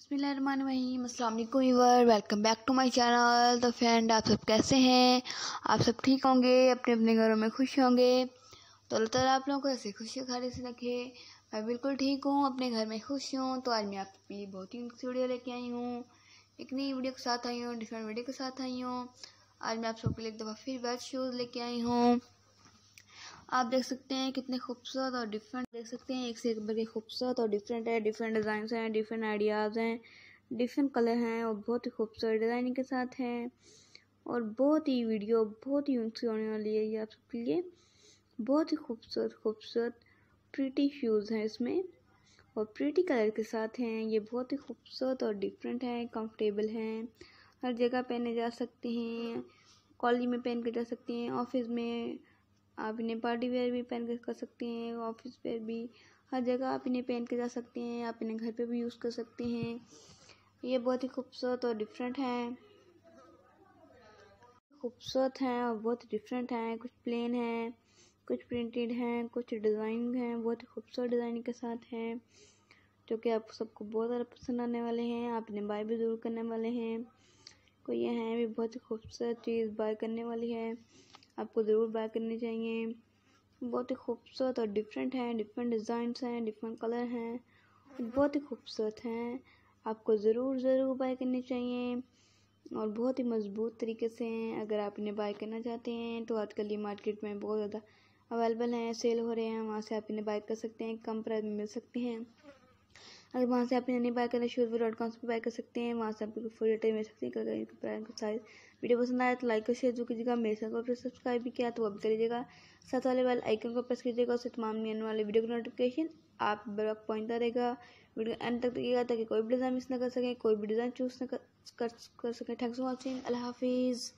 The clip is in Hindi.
बसमीम अल्लाम you're welcome back to my channel तो फ्रेंड आप सब कैसे हैं आप सब ठीक होंगे अपने अपने घरों में खुश होंगे तो अल्लाह तला आप लोगों को ऐसे खुशी खाली से रखे मैं बिल्कुल ठीक हूँ अपने घर में खुश हूँ तो आज मैं लिए बहुत ही वीडियो लेके आई हूँ एक नई वीडियो के साथ आई हूँ डिफरेंट वीडियो के साथ आई हूँ आज मैं आप सबके लिए एक दफ़ा फिर वेट शूज़ लेके आई हूँ आप देख सकते हैं कितने खूबसूरत और डिफरेंट देख सकते हैं एक से एक बड़े खूबसूरत और डिफरेंट है डिफरेंट डिज़ाइन हैं डिफरेंट आइडियाज़ हैं डिफरेंट कलर हैं और बहुत ही खूबसूरत डिज़ाइनिंग के साथ हैं और बहुत ही वीडियो बहुत ही यूनिक होने वाली है ये आप सबके लिए बहुत ही खूबसूरत खूबसूरत प्रीटी शूज़ हैं इसमें और प्रीटी कलर के साथ हैं ये बहुत ही खूबसूरत और डिफरेंट हैं कंफर्टेबल हैं हर जगह पहने जा सकते हैं कॉलेज में पहन के जा सकते हैं ऑफिस में आप इन्हें पार्टी वेयर भी पहन के कर सकते हैं ऑफिस वेयर भी हर जगह आप इन्हें पहन के जा सकते हैं आप इन्हें घर पे भी यूज़ कर सकते हैं ये बहुत ही खूबसूरत और डिफरेंट है खूबसूरत हैं और बहुत डिफरेंट हैं कुछ प्लेन हैं कुछ प्रिंटेड हैं कुछ डिज़ाइन हैं बहुत ही खूबसूरत डिज़ाइन के साथ हैं जो कि आप सबको बहुत ज़्यादा पसंद आने वाले हैं आप इन्हें बाय भी ज़रूर करने वाले हैं कोई ये हैं भी बहुत ही खूबसूरत चीज़ बाय करने वाली है आपको ज़रूर बाय करनी चाहिए बहुत ही खूबसूरत और डिफरेंट हैं डिफरेंट डिज़ाइन हैं डिफरेंट कलर हैं बहुत ही खूबसूरत हैं आपको ज़रूर ज़रूर बाय करनी चाहिए और बहुत ही मज़बूत तरीके से हैं अगर आप इन्हें बाय करना चाहते हैं तो आजकल ये मार्केट में बहुत ज़्यादा अवेलेबल हैं सेल हो रहे हैं वहाँ से आप इन्हें बाय कर सकते हैं कम प्राइस में मिल सकते हैं अगर वहाँ से आप नहीं बाय करना शूज डॉट कॉम से बाय कर सकते हैं वहाँ से आप फोर डेटा मिल सकते हैं अगर साइज वीडियो पसंद आया तो लाइक और शेयर जो कीजिएगा मेरे चैनल को सब्सक्राइब भी किया तो वो भी कर लीजिएगा साथ वाले वाले आइकन को प्रेस कीजिएगा उससे तमाम आने वाले वीडियो को नोटिफिकेशन आप बर्फ पहुँचता रहेगा वीडियो एंड तक देखिएगा ताकि कोई भी डिज़ाइन मिस ना कर सकें कोई भी डिज़ाइन चूज ना कर कर सकें थैंक्स फॉर वॉचिंग अल्लाह हाफिज़